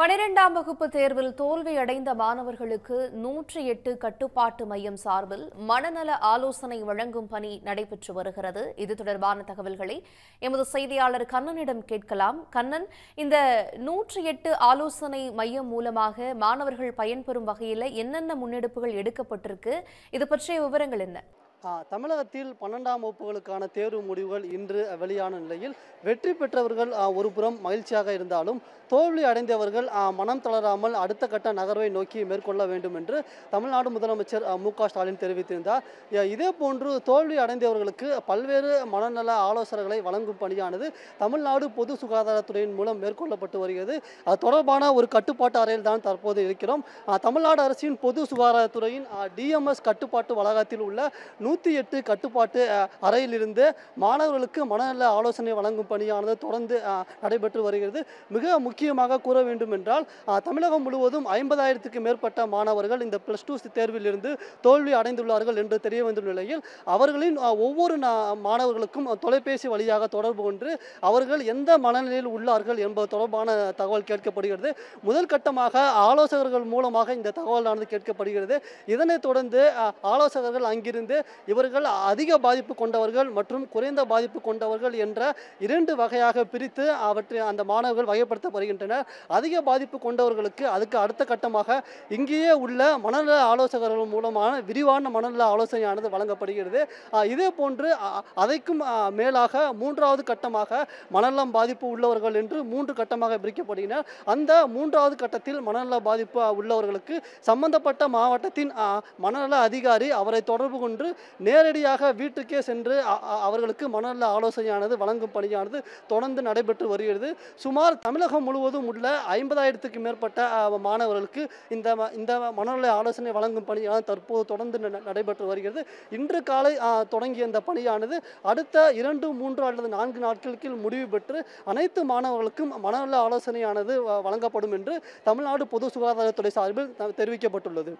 பனிரெண்டாம் வகுப்பு தேர்வில் தோல்வியடைந்த மாணவர்களுக்கு நூற்றி எட்டு கட்டுப்பாட்டு மையம் சார்பில் மனநல ஆலோசனை வழங்கும் பணி நடைபெற்று வருகிறது இது தொடர்பான தகவல்களை எமது செய்தியாளர் கண்ணனிடம் கேட்கலாம் கண்ணன் இந்த நூற்றி எட்டு ஆலோசனை மையம் மூலமாக மாணவர்கள் பயன்பெறும் வகையில் என்னென்ன முன்னெடுப்புகள் எடுக்கப்பட்டிருக்கு இது பற்றிய விவரங்கள் என்ன தமிழகத்தில் பன்னெண்டாம் வகுப்புகளுக்கான தேர்வு முடிவுகள் இன்று வெளியான நிலையில் வெற்றி பெற்றவர்கள் ஒருபுறம் மகிழ்ச்சியாக இருந்தாலும் தோல்வி அடைந்தவர்கள் மனம் தளராமல் அடுத்த கட்ட நகர்வை நோக்கி மேற்கொள்ள வேண்டும் என்று தமிழ்நாடு முதலமைச்சர் மு ஸ்டாலின் தெரிவித்திருந்தார் இதே போன்று தோல்வி அடைந்தவர்களுக்கு பல்வேறு மனநல ஆலோசனைகளை வழங்கும் பணியானது தமிழ்நாடு பொது சுகாதாரத்துறையின் மூலம் மேற்கொள்ளப்பட்டு வருகிறது அது தொடர்பான ஒரு கட்டுப்பாட்டு அறையில் தான் தற்போது இருக்கிறோம் தமிழ்நாடு அரசின் பொது சுகாதாரத்துறையின் டிஎம்எஸ் கட்டுப்பாட்டு வளாகத்தில் உள்ள நூற்றி எட்டு கட்டுப்பாட்டு அறையிலிருந்து மாணவர்களுக்கு மனநல ஆலோசனை வழங்கும் பணியானது தொடர்ந்து நடைபெற்று வருகிறது மிக முக்கியமாக கூற வேண்டும் என்றால் தமிழகம் முழுவதும் ஐம்பதாயிரத்துக்கு மேற்பட்ட மாணவர்கள் இந்த ப்ளஸ் டூ தேர்விலிருந்து தோல்வி அடைந்துள்ளார்கள் என்று தெரிய வந்துள்ள நிலையில் அவர்களின் ஒவ்வொரு மாணவர்களுக்கும் தொலைபேசி வழியாக தொடர்பு கொண்டு அவர்கள் எந்த மனநிலையில் உள்ளார்கள் என்பது தொடர்பான தகவல் கேட்கப்படுகிறது முதல் கட்டமாக ஆலோசகர்கள் மூலமாக இந்த தகவலானது கேட்கப்படுகிறது இதனைத் தொடர்ந்து ஆலோசகர்கள் அங்கிருந்து இவர்கள் அதிக பாதிப்பு கொண்டவர்கள் மற்றும் குறைந்த பாதிப்பு கொண்டவர்கள் என்ற இரண்டு வகையாக பிரித்து அவற்றை அந்த மாணவர்கள் வகைப்படுத்தப்படுகின்றனர் அதிக பாதிப்பு கொண்டவர்களுக்கு அதுக்கு அடுத்த கட்டமாக இங்கேயே உள்ள மனநல ஆலோசகர்கள் மூலமான விரிவான மனநல ஆலோசனையானது வழங்கப்படுகிறது இதே போன்று அதைக்கும் மேலாக மூன்றாவது கட்டமாக மனநலம் பாதிப்பு உள்ளவர்கள் என்று மூன்று கட்டமாக பிரிக்கப்படுகின்றனர் அந்த மூன்றாவது கட்டத்தில் மனநல பாதிப்பு உள்ளவர்களுக்கு சம்பந்தப்பட்ட மாவட்டத்தின் மனநல அதிகாரி அவரை தொடர்பு கொண்டு நேரடியாக வீட்டுக்கே சென்று அவர்களுக்கு மனநல ஆலோசனையானது வழங்கும் பணியானது தொடர்ந்து நடைபெற்று வருகிறது சுமார் தமிழகம் முழுவதும் உள்ள ஐம்பதாயிரத்துக்கு மேற்பட்ட மாணவர்களுக்கு இந்த இந்த மனநல ஆலோசனை வழங்கும் பணியானது தற்போது தொடர்ந்து நடைபெற்று வருகிறது இன்று காலை தொடங்கிய இந்த பணியானது அடுத்த இரண்டு மூன்று அல்லது நான்கு நாட்களுக்கு முடிவு பெற்று அனைத்து மாணவர்களுக்கும் மனநல ஆலோசனையானது வழங்கப்படும் என்று தமிழ்நாடு பொது சுகாதாரத்துறை சார்பில் தெரிவிக்கப்பட்டுள்ளது